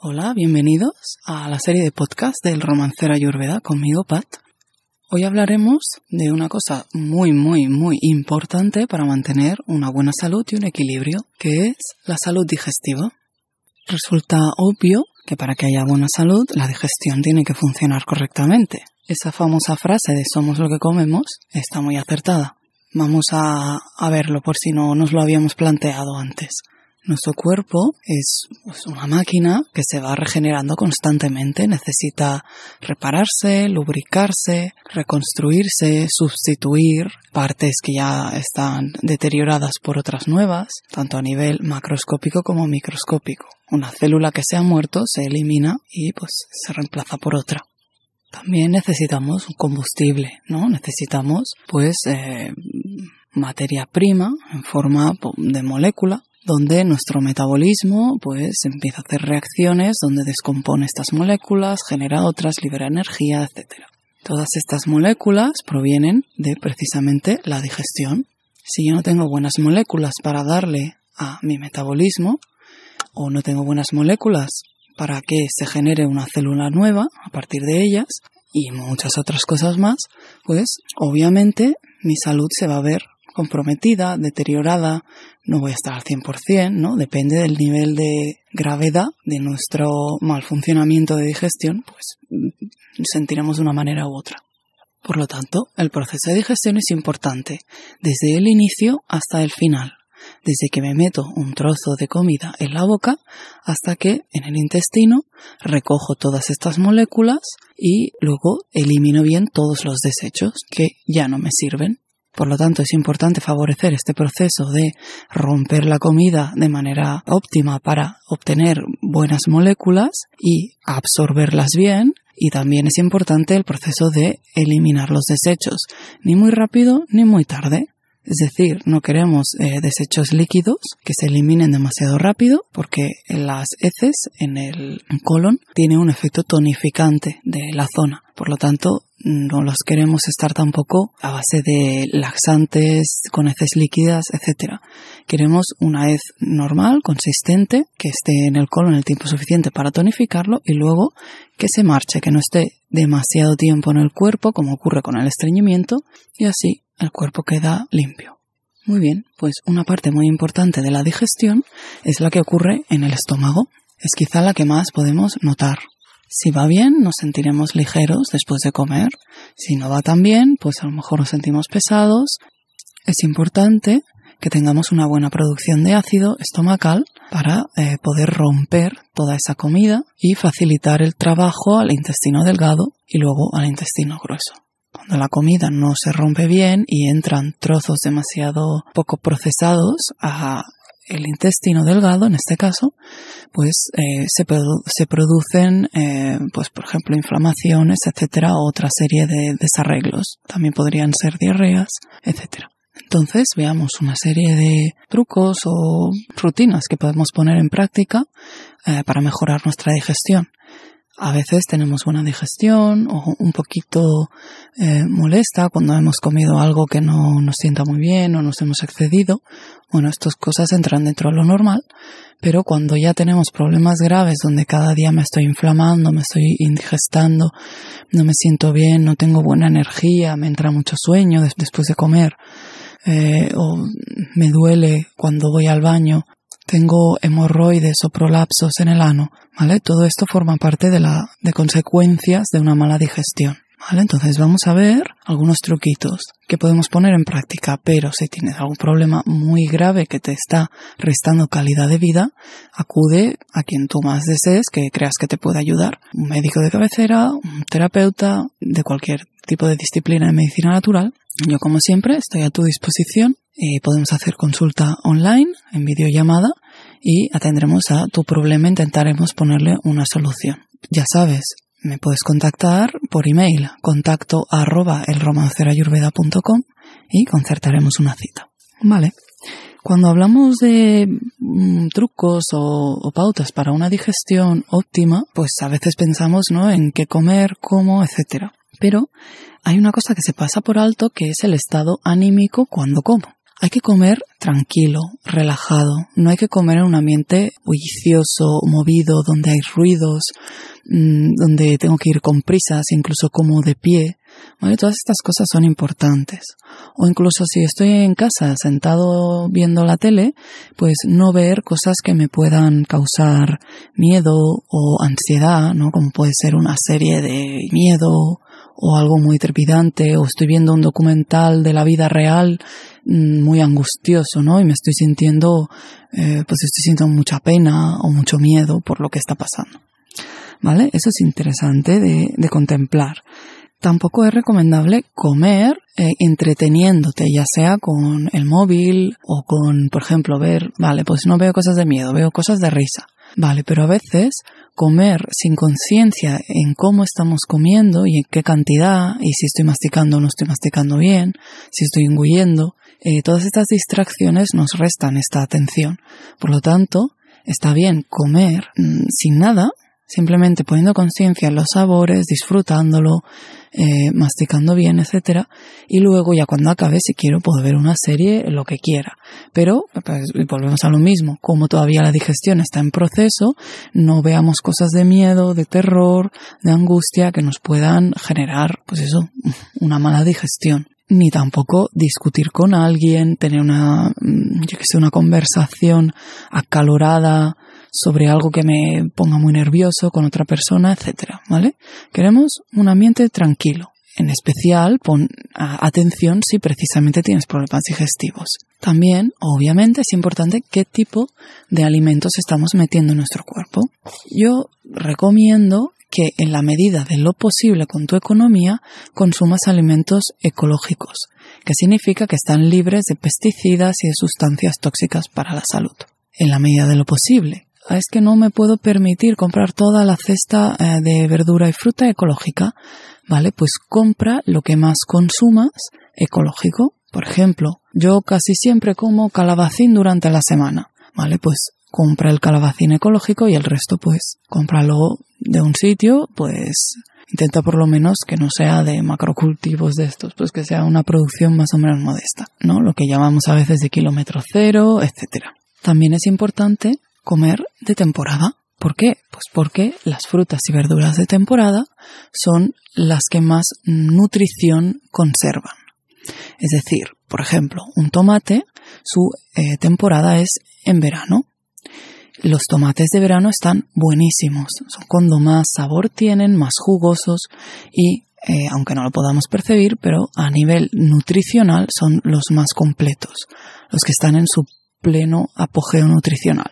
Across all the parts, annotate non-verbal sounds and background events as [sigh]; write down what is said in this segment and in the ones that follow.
Hola, bienvenidos a la serie de podcast del Romancero Ayurveda conmigo, Pat. Hoy hablaremos de una cosa muy, muy, muy importante para mantener una buena salud y un equilibrio, que es la salud digestiva. Resulta obvio que para que haya buena salud, la digestión tiene que funcionar correctamente. Esa famosa frase de somos lo que comemos está muy acertada. Vamos a, a verlo por si no nos lo habíamos planteado antes. Nuestro cuerpo es pues, una máquina que se va regenerando constantemente, necesita repararse, lubricarse, reconstruirse, sustituir partes que ya están deterioradas por otras nuevas, tanto a nivel macroscópico como microscópico. Una célula que se ha muerto se elimina y pues se reemplaza por otra también necesitamos un combustible, ¿no? Necesitamos, pues, eh, materia prima en forma de molécula donde nuestro metabolismo pues empieza a hacer reacciones donde descompone estas moléculas, genera otras, libera energía, etc. Todas estas moléculas provienen de precisamente la digestión. Si yo no tengo buenas moléculas para darle a mi metabolismo o no tengo buenas moléculas para que se genere una célula nueva a partir de ellas y muchas otras cosas más, pues obviamente mi salud se va a ver comprometida, deteriorada, no voy a estar al 100%, ¿no? Depende del nivel de gravedad de nuestro mal funcionamiento de digestión, pues mm, sentiremos de una manera u otra. Por lo tanto, el proceso de digestión es importante, desde el inicio hasta el final, desde que me meto un trozo de comida en la boca hasta que en el intestino recojo todas estas moléculas y luego elimino bien todos los desechos que ya no me sirven. Por lo tanto, es importante favorecer este proceso de romper la comida de manera óptima para obtener buenas moléculas y absorberlas bien. Y también es importante el proceso de eliminar los desechos, ni muy rápido ni muy tarde. Es decir, no queremos eh, desechos líquidos que se eliminen demasiado rápido porque las heces en el colon tienen un efecto tonificante de la zona. Por lo tanto, no los queremos estar tampoco a base de laxantes, con heces líquidas, etcétera. Queremos una hez normal, consistente, que esté en el colon el tiempo suficiente para tonificarlo y luego que se marche, que no esté demasiado tiempo en el cuerpo, como ocurre con el estreñimiento, y así el cuerpo queda limpio. Muy bien, pues una parte muy importante de la digestión es la que ocurre en el estómago. Es quizá la que más podemos notar. Si va bien, nos sentiremos ligeros después de comer. Si no va tan bien, pues a lo mejor nos sentimos pesados. Es importante que tengamos una buena producción de ácido estomacal para eh, poder romper toda esa comida y facilitar el trabajo al intestino delgado y luego al intestino grueso. Cuando la comida no se rompe bien y entran trozos demasiado poco procesados a el intestino delgado, en este caso, pues eh, se, producen, eh, pues por ejemplo, inflamaciones, etcétera, o otra serie de desarreglos. También podrían ser diarreas, etcétera. Entonces veamos una serie de trucos o rutinas que podemos poner en práctica eh, para mejorar nuestra digestión a veces tenemos buena digestión o un poquito eh, molesta cuando hemos comido algo que no nos sienta muy bien o nos hemos excedido. Bueno, estas cosas entran dentro de lo normal, pero cuando ya tenemos problemas graves donde cada día me estoy inflamando, me estoy indigestando, no me siento bien, no tengo buena energía, me entra mucho sueño después de comer, eh, o me duele cuando voy al baño, tengo hemorroides o prolapsos en el ano, todo esto forma parte de, la, consecuencias de una mala digestión. Entonces vamos a ver algunos truquitos que podemos poner en práctica, pero si tienes algún problema muy grave que te está restando calidad de vida, acude a quien tú más desees que creas que te pueda ayudar. Un médico de cabecera, un terapeuta, de cualquier tipo de disciplina de medicina natural. Yo como siempre estoy a tu disposición. podemos hacer consulta online en videollamada y atendremos a tu problema, intentaremos ponerle una solución. Ya sabes, me puedes contactar por email contacto arroba y concertaremos una cita. Vale. Cuando hablamos de mm, trucos o, pautas para una digestión óptima, pues a veces pensamos ¿no? en qué comer, cómo, etcétera. Pero hay una cosa que se pasa por alto que es el estado anímico cuando como. Hay que comer tranquilo, relajado. No hay que comer en un ambiente bullicioso, movido, donde hay ruidos, mm, donde tengo que ir con prisas, incluso como de pie. todas estas cosas son importantes. O incluso si estoy en casa sentado viendo la tele, pues no ver cosas que me puedan causar miedo o ansiedad, ¿no? Como puede ser una serie de miedo o algo muy trepidante, o estoy viendo un documental de la vida real Mm, muy angustioso, ¿no? Y me estoy sintiendo, eh, pues estoy sintiendo mucha pena o mucho miedo por lo que está pasando. ¿Vale? Eso es interesante de, contemplar. Tampoco es recomendable comer eh, entreteniéndote, ya sea con el móvil o con, por ejemplo, ver, vale, pues no veo cosas de miedo, veo cosas de risa. Vale, pero a veces comer sin conciencia en cómo estamos comiendo y en qué cantidad y si estoy masticando o no estoy masticando bien, si estoy engullendo, eh, todas estas distracciones nos restan esta atención. Por lo tanto, está bien comer mm, sin nada, simplemente poniendo conciencia en los sabores, disfrutándolo, eh, masticando bien, etcétera, y luego ya cuando acabe, si quiero, puedo ver una serie, lo que quiera. Pero pues, volvemos a lo mismo, como todavía la digestión está en proceso, no veamos cosas de miedo, de terror, de angustia que nos puedan generar, pues eso, una mala digestión ni tampoco discutir con alguien, tener una, mm, yo que sé, una conversación acalorada sobre algo que me ponga muy nervioso con otra persona, etcétera, ¿vale? Queremos un ambiente tranquilo. En especial, pon atención si precisamente tienes problemas digestivos. También, obviamente, es importante qué tipo de alimentos estamos metiendo en nuestro cuerpo. Yo recomiendo que en la medida de lo posible con tu economía consumas alimentos ecológicos, que significa que están libres de pesticidas y de sustancias tóxicas para la salud. En la medida de lo posible. Es que no me puedo permitir comprar toda la cesta eh, de verdura y fruta ecológica. Vale, pues compra lo que más consumas ecológico. Por ejemplo, yo casi siempre como calabacín durante la semana. Vale, pues compra el calabacín ecológico y el resto pues cómpralo de un sitio, pues intenta por lo menos que no sea de macrocultivos de estos, pues que sea una producción más o menos modesta, ¿no? Lo que llamamos a veces de kilómetro cero, etcétera. También es importante comer de temporada. ¿Por qué? Pues porque las frutas y verduras de temporada son las que más nutrición conservan. Es decir, por ejemplo, un tomate, su eh, temporada es en verano, los tomates de verano están buenísimos, son cuando más sabor tienen, más jugosos y, eh, aunque no lo podamos percibir, pero a nivel nutricional son los más completos, los que están en su pleno apogeo nutricional.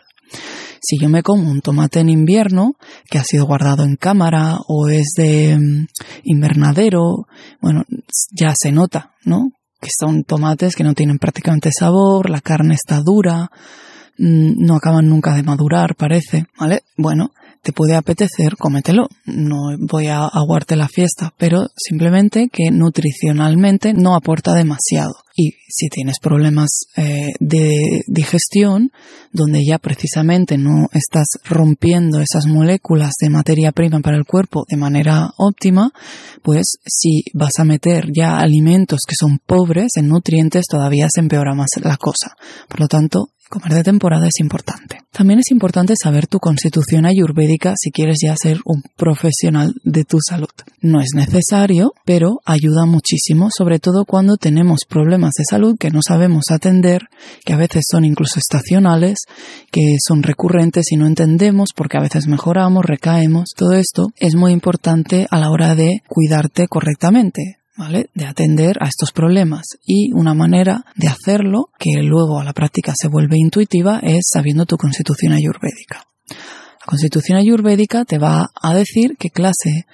Si yo me como un tomate en invierno, que ha sido guardado en cámara o es de mm, invernadero, bueno, ya se nota, ¿no? Que son tomates que no tienen prácticamente sabor, la carne está dura, Mm, no acaban nunca de madurar, parece, ¿vale? Bueno, te puede apetecer, cómetelo. No voy a aguarte la fiesta, pero simplemente que nutricionalmente no aporta demasiado. Y si tienes problemas eh, de digestión, donde ya precisamente no estás rompiendo esas moléculas de materia prima para el cuerpo de manera óptima, pues si vas a meter ya alimentos que son pobres en nutrientes, todavía se empeora más la cosa. Por lo tanto, Comer de temporada es importante. También es importante saber tu constitución ayurvédica si quieres ya ser un profesional de tu salud. No es necesario, pero ayuda muchísimo, sobre todo cuando tenemos problemas de salud que no sabemos atender, que a veces son incluso estacionales, que son recurrentes y no entendemos porque a veces mejoramos, recaemos. Todo esto es muy importante a la hora de cuidarte correctamente ¿vale? De atender a estos problemas. Y una manera de hacerlo, que luego a la práctica se vuelve intuitiva, es sabiendo tu constitución ayurvédica. La constitución ayurvédica te va a decir qué clase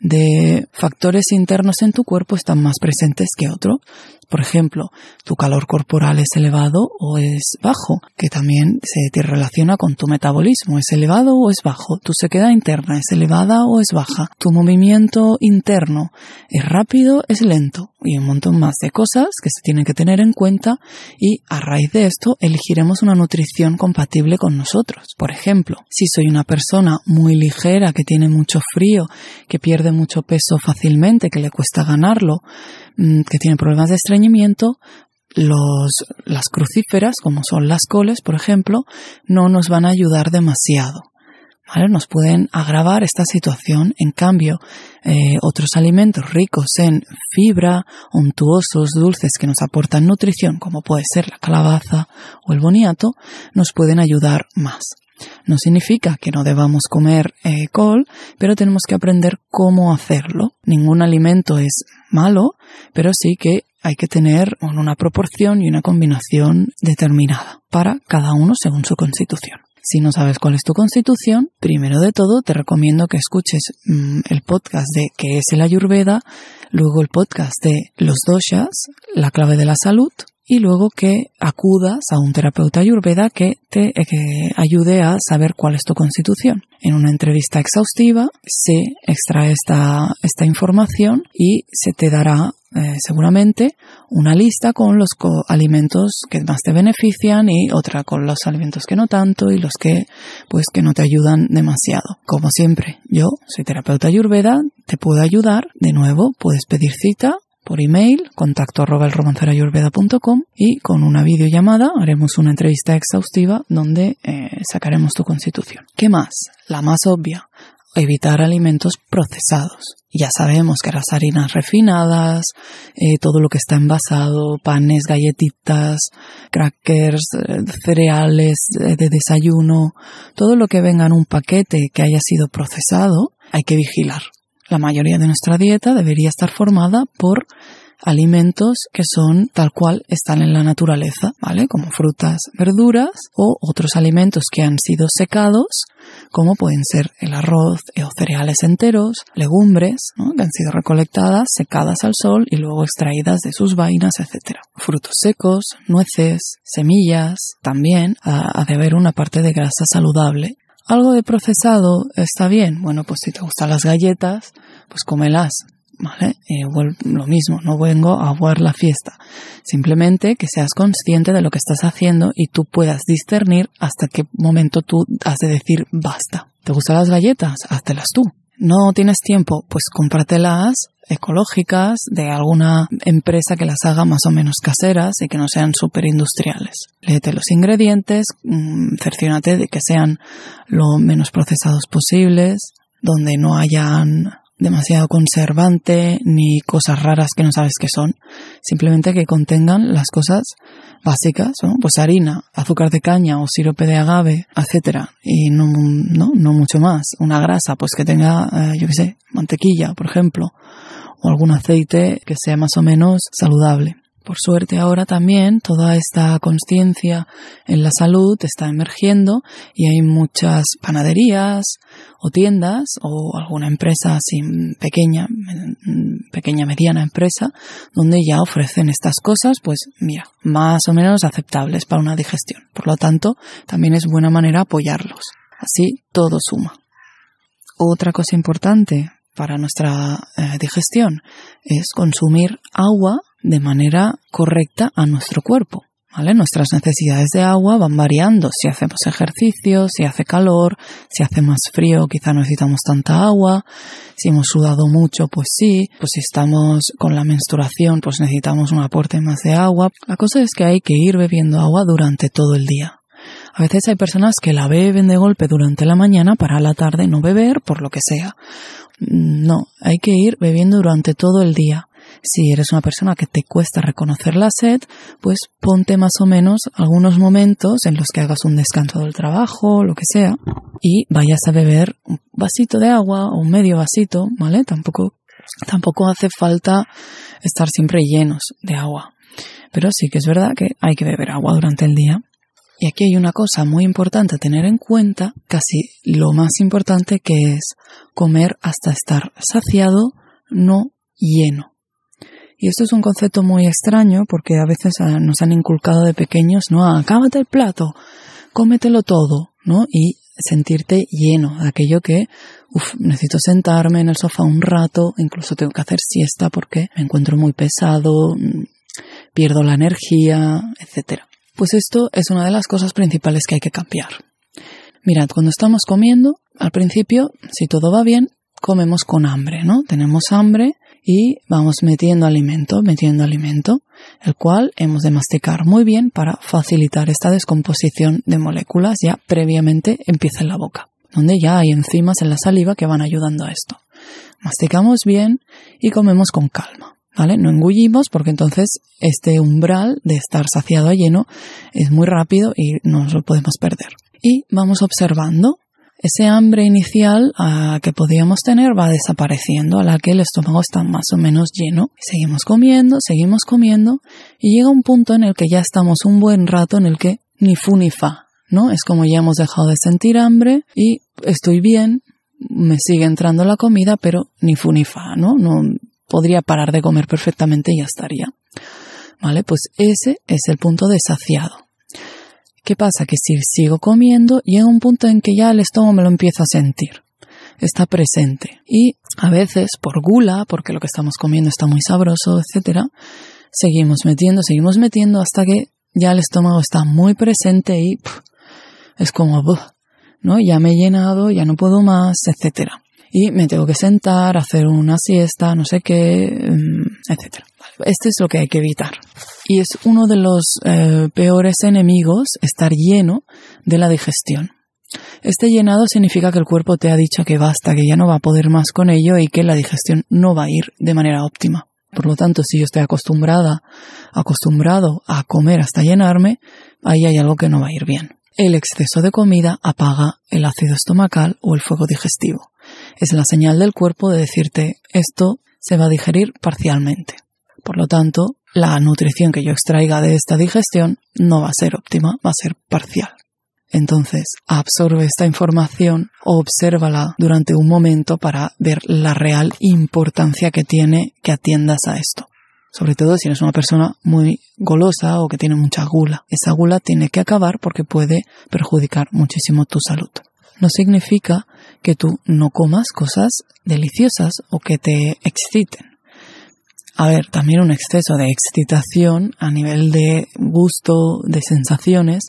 de factores internos en tu cuerpo están más presentes que otro por ejemplo, tu calor corporal es elevado o es bajo, que también se te relaciona con tu metabolismo, es elevado o es bajo, tu sequedad interna es elevada o es baja, tu movimiento interno es rápido, o es lento y un montón más de cosas que se tienen que tener en cuenta y a raíz de esto elegiremos una nutrición compatible con nosotros. Por ejemplo, si soy una persona muy ligera, que tiene mucho frío, que pierde mucho peso fácilmente, que le cuesta ganarlo, mm, que tiene problemas de estrés los, las crucíferas, como son las coles, por ejemplo, no nos van a ayudar demasiado. ¿vale? Nos pueden agravar esta situación. En cambio, eh, otros alimentos ricos en fibra, untuosos, dulces que nos aportan nutrición, como puede ser la calabaza o el boniato, nos pueden ayudar más. No significa que no debamos comer eh, col, pero tenemos que aprender cómo hacerlo. Ningún alimento es malo, pero sí que hay que tener una proporción y una combinación determinada para cada uno según su constitución. Si no sabes cuál es tu constitución, primero de todo te recomiendo que escuches mm, el podcast de qué es el ayurveda, luego el podcast de los doshas, la clave de la salud, y luego que acudas a un terapeuta ayurveda que te eh, ayude a saber cuál es tu constitución. En una entrevista exhaustiva se extrae esta, esta información y se te dará eh, seguramente una lista con los alimentos que más te benefician y otra con los alimentos que no tanto y los que pues que no te ayudan demasiado. Como siempre, yo soy terapeuta ayurveda, te puedo ayudar. De nuevo, puedes pedir cita por email, contacto arroba y con una videollamada haremos una entrevista exhaustiva donde eh, sacaremos tu constitución. ¿Qué más? La más obvia, evitar alimentos procesados. Ya sabemos que las harinas refinadas, eh, todo lo que está envasado, panes, galletitas, crackers, eh, cereales de desayuno, todo lo que venga en un paquete que haya sido procesado, hay que vigilar la mayoría de nuestra dieta debería estar formada por alimentos que son tal cual están en la naturaleza, ¿vale? Como frutas, verduras o otros alimentos que han sido secados, como pueden ser el arroz o cereales enteros, legumbres, ¿no? que han sido recolectadas, secadas al sol y luego extraídas de sus vainas, etc. Frutos secos, nueces, semillas, también ah, a deber haber una parte de grasa saludable algo de procesado está bien. Bueno, pues si te gustan las galletas, pues cómelas, ¿vale? Eh, lo mismo, no vengo a jugar la fiesta. Simplemente que seas consciente de lo que estás haciendo y tú puedas discernir hasta qué momento tú has de decir basta. ¿Te gustan las galletas? las tú no tienes tiempo, pues cómpratelas ecológicas de alguna empresa que las haga más o menos caseras y que no sean súper industriales. Léete los ingredientes, mm, cerciónate de que sean lo menos procesados posibles, donde no hayan demasiado conservante ni cosas raras que no sabes qué son, simplemente que contengan las cosas básicas, pues harina, azúcar de caña o sirope de agave, etcétera, y no, no, no mucho más, una grasa, pues que tenga, eh, yo qué sé, mantequilla, por ejemplo, o algún aceite que sea más o menos saludable por suerte ahora también toda esta conciencia en la salud está emergiendo y hay muchas panaderías o tiendas o alguna empresa así pequeña, pequeña, mediana empresa, donde ya ofrecen estas cosas, pues mira, más o menos aceptables para una digestión. Por lo tanto, también es buena manera apoyarlos. Así todo suma. Otra cosa importante para nuestra eh, digestión es consumir agua de manera correcta a nuestro cuerpo. ¿Vale? Nuestras necesidades de agua van variando. Si hacemos ejercicio, si hace calor, si hace más frío, quizá necesitamos tanta agua. Si hemos sudado mucho, pues sí. Pues si estamos con la menstruación, pues necesitamos un aporte más de agua. La cosa es que hay que ir bebiendo agua durante todo el día. A veces hay personas que la beben de golpe durante la mañana para la tarde no beber por lo que sea. Mm, no, hay que ir bebiendo durante todo el día. Si eres una persona que te cuesta reconocer la sed, pues ponte más o menos algunos momentos en los que hagas un descanso del trabajo, lo que sea, y vayas a beber un vasito de agua o un medio vasito, ¿vale? Tampoco, tampoco hace falta estar siempre llenos de agua. Pero sí que es verdad que hay que beber agua durante el día. Y aquí hay una cosa muy importante a tener en cuenta, casi lo más importante que es comer hasta estar saciado, no lleno. Y esto es un concepto muy extraño porque a veces ah, nos han inculcado de pequeños, ¿no? Acábate el plato, cómetelo todo, ¿no? Y sentirte lleno de aquello que, uff, necesito sentarme en el sofá un rato, incluso tengo que hacer siesta porque me encuentro muy pesado, mm, pierdo la energía, etc. Pues esto es una de las cosas principales que hay que cambiar. Mirad, cuando estamos comiendo, al principio, si todo va bien, comemos con hambre, ¿no? Tenemos hambre y vamos metiendo alimento, metiendo alimento, el cual hemos de masticar muy bien para facilitar esta descomposición de moléculas ya previamente empieza en la boca, donde ya hay enzimas en la saliva que van ayudando a esto. Masticamos bien y comemos con calma. ¿Vale? No engullimos porque entonces este umbral de estar saciado a lleno es muy rápido y nos lo podemos perder. Y vamos observando ese hambre inicial ah, que podíamos tener va desapareciendo a la que el estómago está más o menos lleno. Seguimos comiendo, seguimos comiendo y llega un punto en el que ya estamos un buen rato en el que ni fu ni fa, ¿no? Es como ya hemos dejado de sentir hambre y estoy bien, me sigue entrando la comida, pero ni fu ni fa, ¿no? No podría parar de comer perfectamente y ya estaría. ¿Vale? Pues ese es el punto desaciado. ¿Qué pasa? Que si sigo comiendo, llega un punto en que ya el estómago me lo empieza a sentir. Está presente. Y a veces, por gula, porque lo que estamos comiendo está muy sabroso, etc., seguimos metiendo, seguimos metiendo hasta que ya el estómago está muy presente y es como, ¿no? Ya me he llenado, ya no puedo más, etcétera y me tengo que sentar, hacer una siesta, no sé qué, mm, etcétera. Esto es lo que hay que evitar y es uno de los eh, peores enemigos estar lleno de la digestión. Este llenado significa que el cuerpo te ha dicho que basta, que ya no va a poder más con ello y que la digestión no va a ir de manera óptima. Por lo tanto, si yo estoy acostumbrada, acostumbrado a comer hasta llenarme, ahí hay algo que no va a ir bien. El exceso de comida apaga el ácido estomacal o el fuego digestivo. Es la señal del cuerpo de decirte esto se va a digerir parcialmente. Por lo tanto, la nutrición que yo extraiga de esta digestión no va a ser óptima, va a ser parcial. Entonces, absorbe esta información, obsérvala durante un momento para ver la real importancia que tiene que atiendas a esto. Sobre todo si eres una persona muy golosa o que tiene mucha gula. Esa gula tiene que acabar porque puede perjudicar muchísimo tu salud. No significa que tú no comas cosas deliciosas o que te exciten a ver, también un exceso de excitación a nivel de gusto, de sensaciones,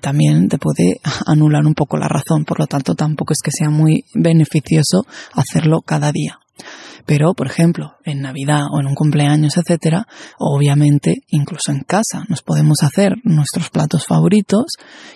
también te puede [laughs] anular un poco la razón. Por lo tanto, tampoco es que sea muy beneficioso hacerlo cada día. Pero, por ejemplo, en Navidad o en un cumpleaños, etcétera, obviamente, incluso en casa, nos podemos hacer nuestros platos favoritos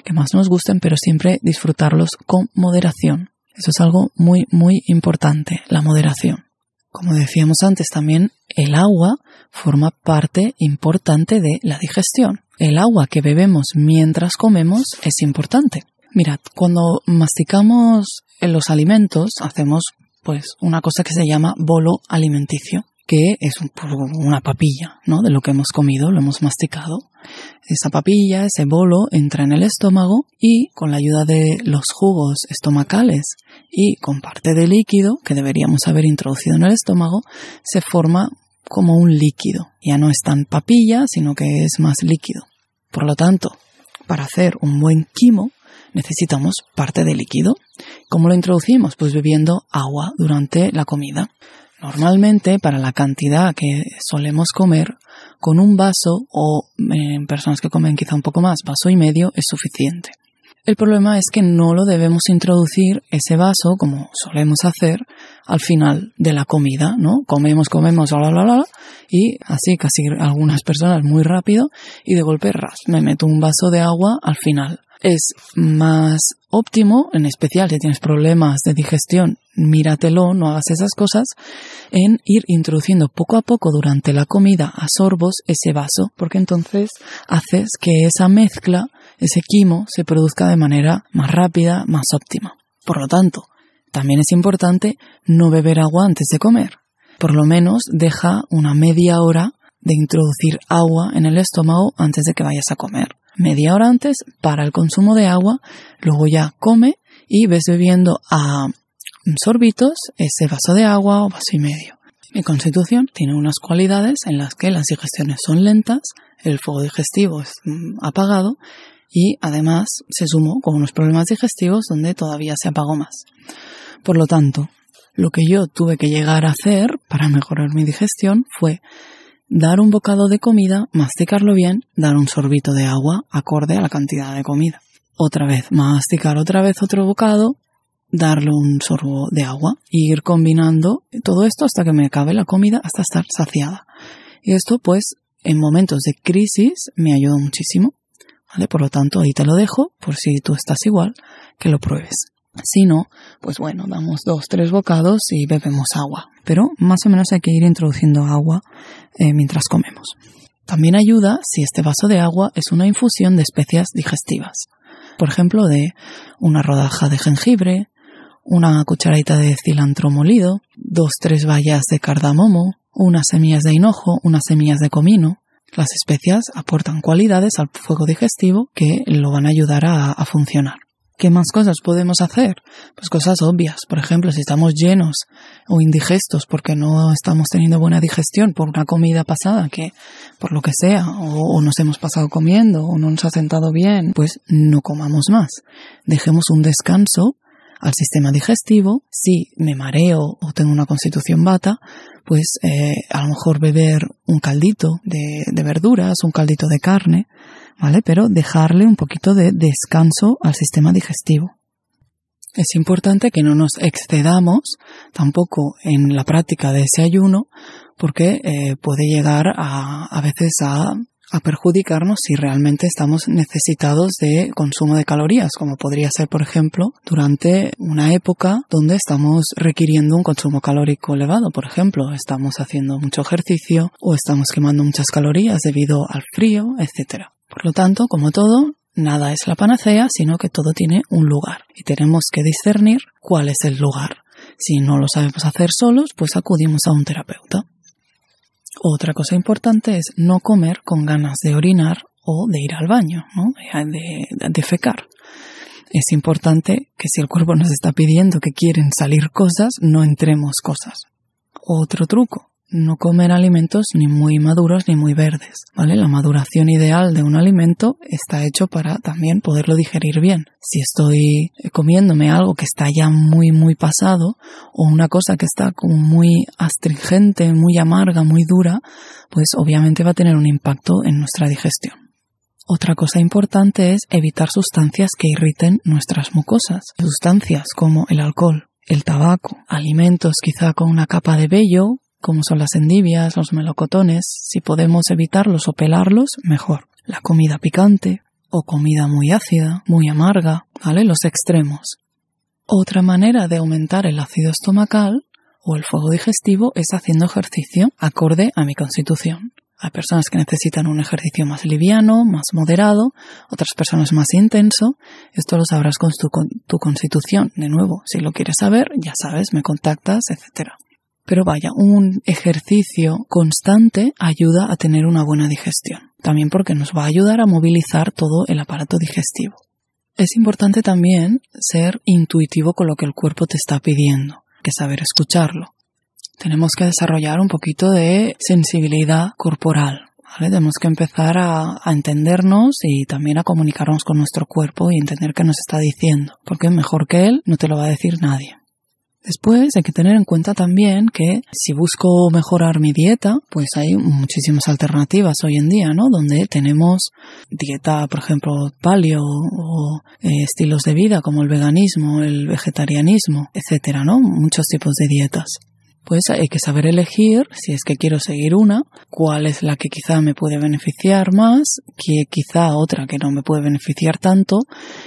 que más nos gusten, pero siempre disfrutarlos con moderación. Eso es algo muy, muy importante, la moderación. Como decíamos antes también, el agua forma parte importante de la digestión. El agua que bebemos mientras comemos es importante. Mirad, cuando masticamos los alimentos hacemos pues una cosa que se llama bolo alimenticio que es una papilla, ¿no? De lo que hemos comido, lo hemos masticado. Esa papilla, ese bolo, entra en el estómago y con la ayuda de los jugos estomacales y con parte de líquido que deberíamos haber introducido en el estómago, se forma como un líquido. Ya no es tan papilla, sino que es más líquido. Por lo tanto, para hacer un buen quimo, necesitamos parte de líquido. ¿Cómo lo introducimos? Pues bebiendo agua durante la comida. Normalmente, para la cantidad que solemos comer, con un vaso o en eh, personas que comen quizá un poco más, vaso y medio es suficiente. El problema es que no lo debemos introducir ese vaso como solemos hacer al final de la comida, ¿no? Comemos, comemos, bla la, la, y así casi algunas personas muy rápido y de golpe ras, me meto un vaso de agua al final es más óptimo, en especial si tienes problemas de digestión, míratelo, no hagas esas cosas, en ir introduciendo poco a poco durante la comida a sorbos ese vaso, porque entonces haces que esa mezcla, ese quimo, se produzca de manera más rápida, más óptima. Por lo tanto, también es importante no beber agua antes de comer. Por lo menos deja una media hora de introducir agua en el estómago antes de que vayas a comer media hora antes para el consumo de agua, luego ya come y ves bebiendo a ah, sorbitos ese vaso de agua o vaso y medio. Mi constitución tiene unas cualidades en las que las digestiones son lentas, el fuego digestivo es mm, apagado y además se sumó con unos problemas digestivos donde todavía se apagó más. Por lo tanto, lo que yo tuve que llegar a hacer para mejorar mi digestión fue dar un bocado de comida, masticarlo bien, dar un sorbito de agua acorde a la cantidad de comida. Otra vez, masticar otra vez otro bocado, darle un sorbo de agua e ir combinando todo esto hasta que me acabe la comida, hasta estar saciada. Y esto pues en momentos de crisis me ayuda muchísimo. ¿vale? Por lo tanto, ahí te lo dejo por si tú estás igual, que lo pruebes. Si no, pues bueno, damos dos, tres bocados y bebemos agua. Pero más o menos hay que ir introduciendo agua eh, mientras comemos. También ayuda si este vaso de agua es una infusión de especias digestivas. Por ejemplo, de una rodaja de jengibre, una cucharadita de cilantro molido, dos, tres bayas de cardamomo, unas semillas de hinojo, unas semillas de comino. Las especias aportan cualidades al fuego digestivo que lo van a ayudar a funcionar. ¿Qué más cosas podemos hacer? Pues cosas obvias. Por ejemplo, si estamos llenos o indigestos porque no estamos teniendo buena digestión por una comida pasada que, por lo que sea, o, nos hemos pasado comiendo o no nos ha sentado bien, pues no comamos más. Dejemos un descanso al sistema digestivo. Si me mareo o tengo una constitución bata, pues eh, a lo mejor beber un caldito de verduras, un caldito de carne, ¿vale? Pero dejarle un poquito de descanso al sistema digestivo. Es importante que no nos excedamos tampoco en la práctica de ese ayuno porque eh, puede llegar a, a veces a, perjudicarnos si realmente estamos necesitados de consumo de calorías, como podría ser, por ejemplo, durante una época donde estamos requiriendo un consumo calórico elevado, por ejemplo, estamos haciendo mucho ejercicio o estamos quemando muchas calorías debido al frío, etcétera. Por lo tanto, como todo, nada es la panacea, sino que todo tiene un lugar y tenemos que discernir cuál es el lugar. Si no lo sabemos hacer solos, pues acudimos a un terapeuta. Otra cosa importante es no comer con ganas de orinar o de ir al baño, ¿no? de fecar. Es importante que si el cuerpo nos está pidiendo que quieren salir cosas, no entremos cosas. Otro truco, no comer alimentos ni muy maduros ni muy verdes, ¿vale? La maduración ideal de un alimento está hecho para también poderlo digerir bien. Si estoy comiéndome algo que está ya muy muy pasado o una cosa que está como muy astringente, muy amarga, muy dura, pues obviamente va a tener un impacto en nuestra digestión. Otra cosa importante es evitar sustancias que irriten nuestras mucosas, sustancias como el alcohol, el tabaco, alimentos quizá con una capa de vello como son las endivias, los melocotones, si podemos evitarlos o pelarlos, mejor. La comida picante o comida muy ácida, muy amarga, ¿vale? Los extremos. Otra manera de aumentar el ácido estomacal o el fuego digestivo es haciendo ejercicio acorde a mi constitución. Hay personas que necesitan un ejercicio más liviano, más moderado, otras personas más intenso. Esto lo sabrás con tu, con tu constitución. De nuevo, si lo quieres saber, ya sabes, me contactas, etcétera. Pero vaya, un ejercicio constante ayuda a tener una buena digestión. También porque nos va a ayudar a movilizar todo el aparato digestivo. Es importante también ser intuitivo con lo que el cuerpo te está pidiendo, que saber escucharlo. Tenemos que desarrollar un poquito de sensibilidad corporal, Tenemos que empezar a, a, entendernos y también a comunicarnos con nuestro cuerpo y entender qué nos está diciendo, porque mejor que él no te lo va a decir nadie. Después hay que tener en cuenta también que si busco mejorar mi dieta, pues hay muchísimas alternativas hoy en día, ¿no? Donde tenemos dieta, por ejemplo, paleo o eh, estilos de vida como el veganismo, el vegetarianismo, etcétera, ¿no? Muchos tipos de dietas pues hay que saber elegir, si es que quiero seguir una, cuál es la que quizá me puede beneficiar más, que quizá otra que no me puede beneficiar tanto,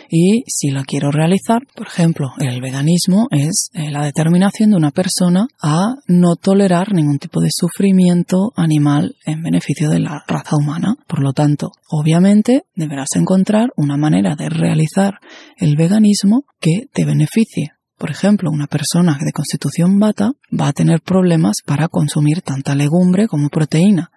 y si la quiero realizar, por ejemplo, el veganismo es eh, la determinación de una persona a no tolerar ningún tipo de sufrimiento animal en beneficio de la raza humana. Por lo tanto, obviamente deberás encontrar una manera de realizar el veganismo que te beneficie por ejemplo, una persona de constitución bata va a tener problemas para consumir tanta legumbre como proteína.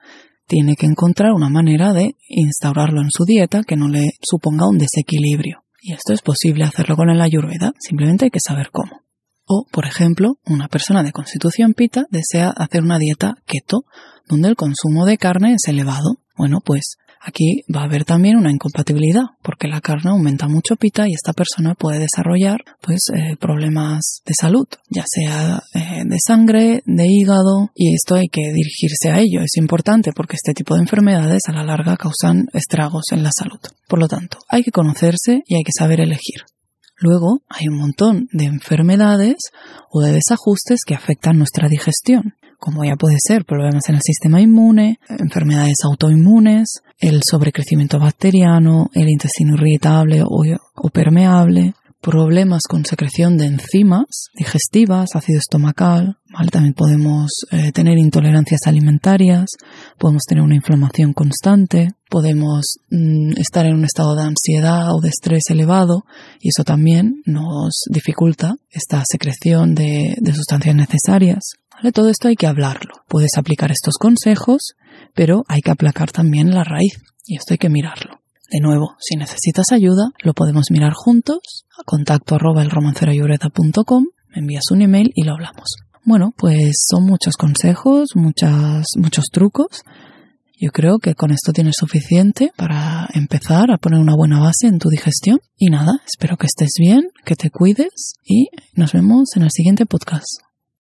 Tiene que encontrar una manera de instaurarlo en su dieta que no le suponga un desequilibrio. Y esto es posible hacerlo con la ayurveda, simplemente hay que saber cómo. O, por ejemplo, una persona de constitución pita desea hacer una dieta keto, donde el consumo de carne es elevado. Bueno, pues Aquí va a haber también una incompatibilidad, porque la carne aumenta mucho pita y esta persona puede desarrollar pues eh, problemas de salud, ya sea eh, de sangre, de hígado, y esto hay que dirigirse a ello. Es importante porque este tipo de enfermedades a la larga causan estragos en la salud. Por lo tanto, hay que conocerse y hay que saber elegir. Luego hay un montón de enfermedades o de desajustes que afectan nuestra digestión como ya puede ser problemas en el sistema inmune, enfermedades autoinmunes, el sobrecrecimiento bacteriano, el intestino irritable o, permeable, problemas con secreción de enzimas digestivas, ácido estomacal, también podemos eh, tener intolerancias alimentarias, podemos tener una inflamación constante, podemos mm, estar en un estado de ansiedad o de estrés elevado y eso también nos dificulta esta secreción de sustancias necesarias. De todo esto hay que hablarlo. Puedes aplicar estos consejos, pero hay que aplacar también la raíz y esto hay que mirarlo. De nuevo, si necesitas ayuda, lo podemos mirar juntos a contacto arroba me envías un email y lo hablamos. Bueno, pues son muchos consejos, muchas, muchos trucos. Yo creo que con esto tienes suficiente para empezar a poner una buena base en tu digestión. Y nada, espero que estés bien, que te cuides y nos vemos en el siguiente podcast.